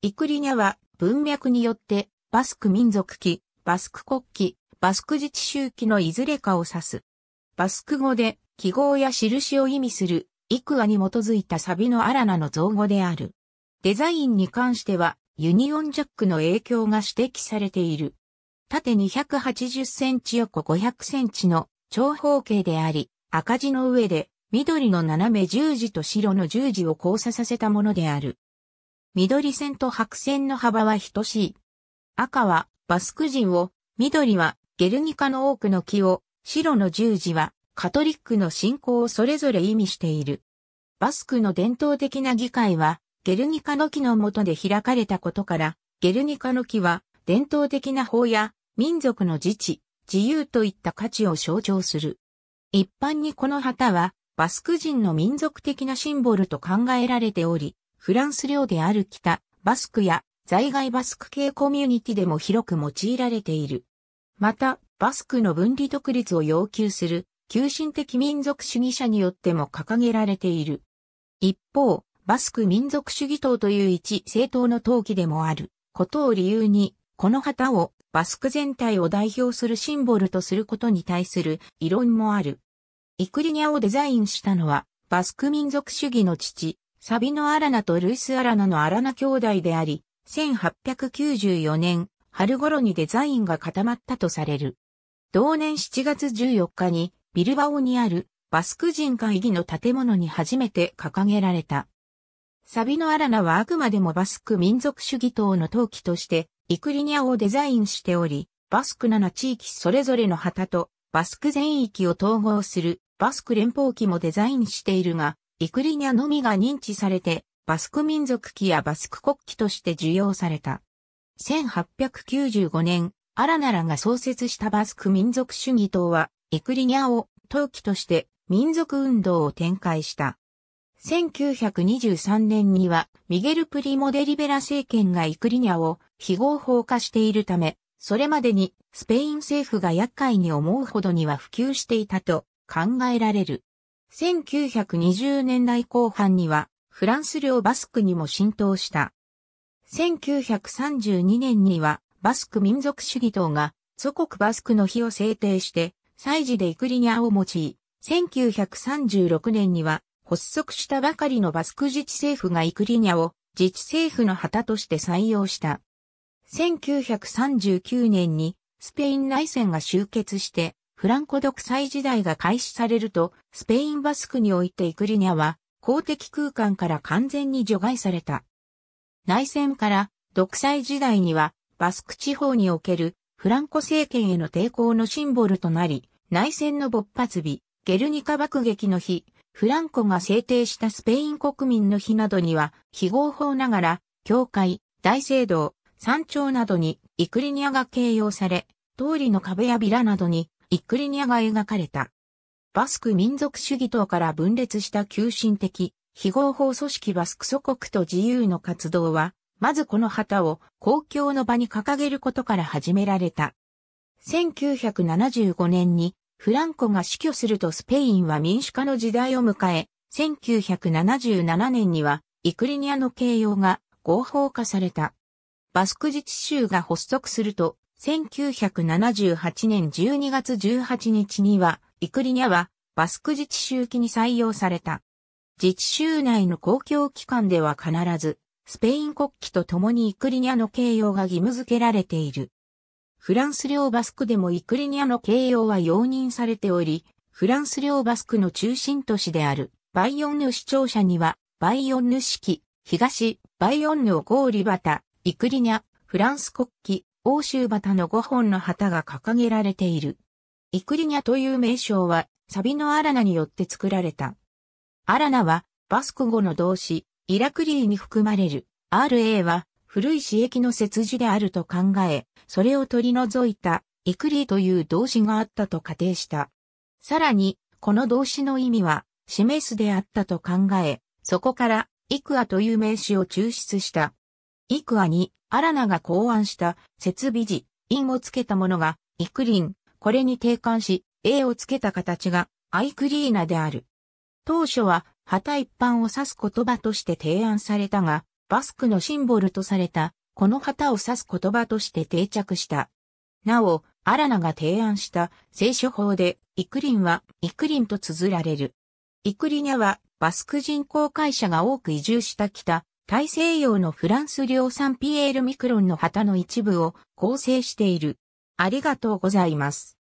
イクリニャは文脈によってバスク民族期、バスク国期、バスク自治周期のいずれかを指す。バスク語で記号や印を意味するイクアに基づいたサビのアラナの造語である。デザインに関してはユニオンジャックの影響が指摘されている。縦280センチ横500センチの長方形であり、赤字の上で緑の斜め十字と白の十字を交差させたものである。緑線と白線の幅は等しい。赤はバスク人を、緑はゲルニカの多くの木を、白の十字はカトリックの信仰をそれぞれ意味している。バスクの伝統的な議会は、ゲルニカの木の下で開かれたことから、ゲルニカの木は伝統的な法や民族の自治、自由といった価値を象徴する。一般にこの旗は、バスク人の民族的なシンボルと考えられており、フランス領である北、バスクや在外バスク系コミュニティでも広く用いられている。また、バスクの分離独立を要求する、急進的民族主義者によっても掲げられている。一方、バスク民族主義党という一政党の党旗でもあることを理由に、この旗をバスク全体を代表するシンボルとすることに対する異論もある。イクリニャをデザインしたのは、バスク民族主義の父、サビノ・アラナとルイス・アラナのアラナ兄弟であり、1894年春頃にデザインが固まったとされる。同年7月14日にビルバオにあるバスク人会議の建物に初めて掲げられた。サビノ・アラナはあくまでもバスク民族主義党の陶器としてイクリニアをデザインしており、バスク7地域それぞれの旗とバスク全域を統合するバスク連邦旗もデザインしているが、イクリニャのみが認知されて、バスク民族旗やバスク国旗として受容された。1895年、アラナラが創設したバスク民族主義党は、イクリニャを陶器として民族運動を展開した。1923年には、ミゲル・プリモ・デリベラ政権がイクリニャを非合法化しているため、それまでにスペイン政府が厄介に思うほどには普及していたと考えられる。1920年代後半にはフランス領バスクにも浸透した。1932年にはバスク民族主義党が祖国バスクの日を制定して祭事でイクリニャを用い、1936年には発足したばかりのバスク自治政府がイクリニャを自治政府の旗として採用した。1939年にスペイン内戦が終結してフランコ独裁時代が開始されると、スペインバスクにおいてイクリニャは公的空間から完全に除外された。内戦から独裁時代にはバスク地方におけるフランコ政権への抵抗のシンボルとなり、内戦の勃発日、ゲルニカ爆撃の日、フランコが制定したスペイン国民の日などには、非合法ながら、教会、大聖堂、山頂などにイクリニアが形容され、通りの壁やビラなどにイクリニアが描かれた。バスク民族主義党から分裂した急進的、非合法組織バスク祖国と自由の活動は、まずこの旗を公共の場に掲げることから始められた。1975年にフランコが死去するとスペインは民主化の時代を迎え、1977年にはイクリニアの形容が合法化された。バスク自治州が発足すると1978年12月18日には、イクリニャはバスク自治州期に採用された。自治州内の公共機関では必ず、スペイン国旗と共にイクリニャの形容が義務付けられている。フランス領バスクでもイクリニャの形容は容認されており、フランス領バスクの中心都市であるバイオンヌ市庁舎には、バイオンヌ式、東、バイオンヌをゴーリバタ、イクリニャ、フランス国旗、欧州旗の5本の旗が掲げられている。イクリニャという名称は、サビのアラナによって作られた。アラナは、バスク語の動詞、イラクリーに含まれる、RA は、古い市役の切字であると考え、それを取り除いた、イクリーという動詞があったと仮定した。さらに、この動詞の意味は、示すであったと考え、そこから、イクアという名詞を抽出した。イクアに、アラナが考案した、設備時、因をつけたものが、イクリン、これに定冠し、A をつけた形が、アイクリーナである。当初は、旗一般を指す言葉として提案されたが、バスクのシンボルとされた、この旗を指す言葉として定着した。なお、アラナが提案した聖書法で、イクリンは、イクリンと綴られる。イクリニャは、バスク人公会社が多く移住した北、大西洋のフランス領産ピエールミクロンの旗の一部を構成している。ありがとうございます。